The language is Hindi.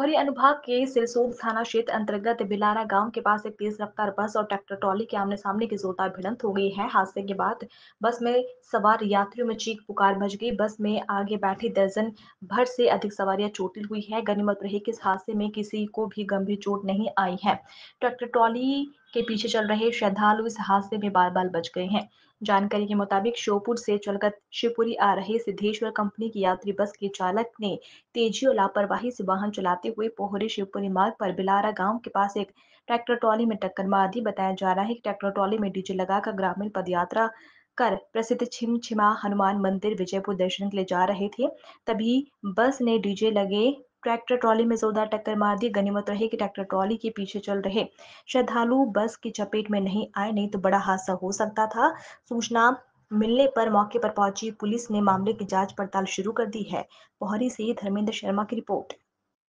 कोहरी अनुभाग के सिरसोद थाना क्षेत्र अंतर्गत बिलारा गांव के पास एक तेज रफ्तार बस और ट्रैक्टर ट्रॉली के आमने सामने की जोरदार भिड़ंत हो गई है हादसे के बाद बस में सवार यात्रियों में चीख पुकार मच गई बस में आगे बैठे दर्जन भर से अधिक सवारियां चोटिल हुई है गनीमत रही कि इस हादसे में किसी को भी गंभीर चोट नहीं आई है ट्रैक्टर ट्रॉली के पीछे चल रहे श्रद्धालु इस हादसे में बाल बाल बच गए हैं जानकारी के मुताबिक श्योपुर से चलकर शिवपुरी आ रहे सिद्धेश्वर कंपनी की यात्री बस के चालक ने तेजी और लापरवाही से वाहन चलाते हुए पोहरे शिवपुरी मार्ग पर बिलारा गांव के पास एक ट्रैक्टर ट्रॉली में टक्कर मार दी बताया जा रहा है कि ट्रैक्टर ट्रॉली में डीजे लगाकर ग्रामीण पदयात्रा कर प्रसिद्ध छिमछिमा हनुमान मंदिर विजयपुर दर्शन के लिए जा रहे थे तभी बस ने डीजे लगे ट्रैक्टर ट्रॉली में जोरदार टक्कर मार दी गनीमत रहे कि ट्रैक्टर ट्रॉली के पीछे चल रहे श्रद्धालु बस की चपेट में नहीं आए नहीं तो बड़ा हादसा हो सकता था सूचना मिलने पर मौके पर पहुंची पुलिस ने मामले की जांच पड़ताल शुरू कर दी है पोहरी से धर्मेंद्र शर्मा की रिपोर्ट